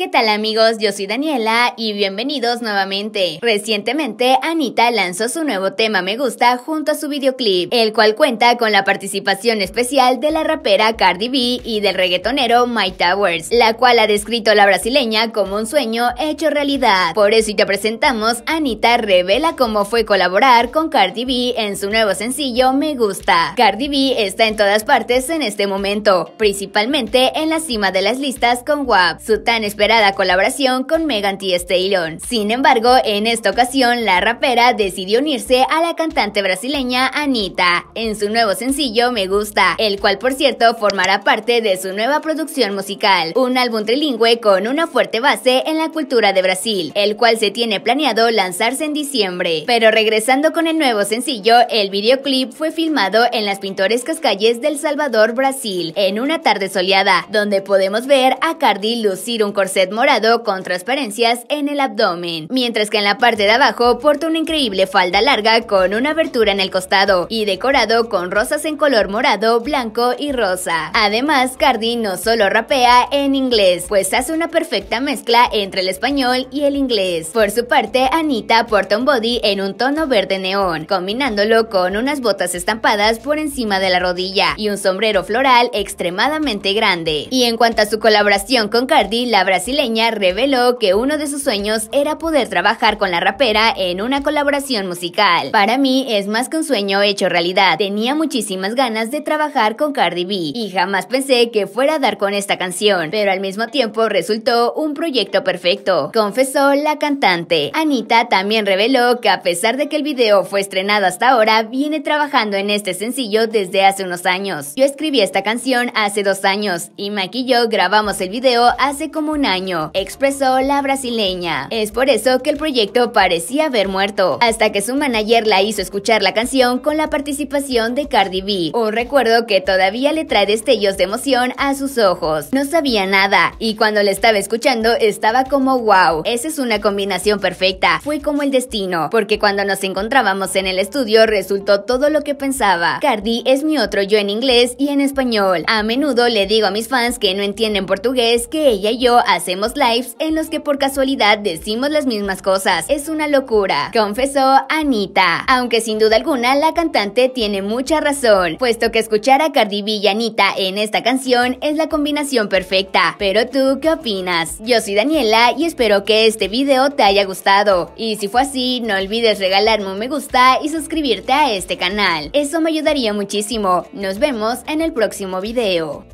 ¿Qué tal amigos? Yo soy Daniela y bienvenidos nuevamente. Recientemente, Anita lanzó su nuevo tema Me Gusta junto a su videoclip, el cual cuenta con la participación especial de la rapera Cardi B y del reggaetonero My Towers, la cual ha descrito a la brasileña como un sueño hecho realidad. Por eso y te presentamos, Anita revela cómo fue colaborar con Cardi B en su nuevo sencillo Me Gusta. Cardi B está en todas partes en este momento, principalmente en la cima de las listas con WAP, su tan esperada colaboración con Megan Thee Stallion. Sin embargo, en esta ocasión la rapera decidió unirse a la cantante brasileña Anita en su nuevo sencillo Me Gusta, el cual por cierto formará parte de su nueva producción musical, un álbum trilingüe con una fuerte base en la cultura de Brasil, el cual se tiene planeado lanzarse en diciembre. Pero regresando con el nuevo sencillo, el videoclip fue filmado en las pintorescas calles del Salvador, Brasil, en una tarde soleada, donde podemos ver a Cardi lucir un corset morado con transparencias en el abdomen, mientras que en la parte de abajo porta una increíble falda larga con una abertura en el costado y decorado con rosas en color morado, blanco y rosa. Además, Cardi no solo rapea en inglés, pues hace una perfecta mezcla entre el español y el inglés. Por su parte, Anita porta un body en un tono verde neón, combinándolo con unas botas estampadas por encima de la rodilla y un sombrero floral extremadamente grande. Y en cuanto a su colaboración con Cardi, la brasileña Leña reveló que uno de sus sueños era poder trabajar con la rapera en una colaboración musical. Para mí es más que un sueño hecho realidad. Tenía muchísimas ganas de trabajar con Cardi B y jamás pensé que fuera a dar con esta canción, pero al mismo tiempo resultó un proyecto perfecto, confesó la cantante. Anita también reveló que a pesar de que el video fue estrenado hasta ahora, viene trabajando en este sencillo desde hace unos años. Yo escribí esta canción hace dos años y Mike y yo grabamos el video hace como un año expresó la brasileña. Es por eso que el proyecto parecía haber muerto, hasta que su manager la hizo escuchar la canción con la participación de Cardi B, un recuerdo que todavía le trae destellos de emoción a sus ojos. No sabía nada, y cuando la estaba escuchando estaba como wow, esa es una combinación perfecta, fue como el destino, porque cuando nos encontrábamos en el estudio resultó todo lo que pensaba. Cardi es mi otro yo en inglés y en español. A menudo le digo a mis fans que no entienden portugués que ella y yo hacemos hacemos lives en los que por casualidad decimos las mismas cosas. Es una locura, confesó Anita. Aunque sin duda alguna la cantante tiene mucha razón, puesto que escuchar a Cardi B y Anita en esta canción es la combinación perfecta. Pero tú, ¿qué opinas? Yo soy Daniela y espero que este video te haya gustado. Y si fue así, no olvides regalarme un me gusta y suscribirte a este canal. Eso me ayudaría muchísimo. Nos vemos en el próximo video.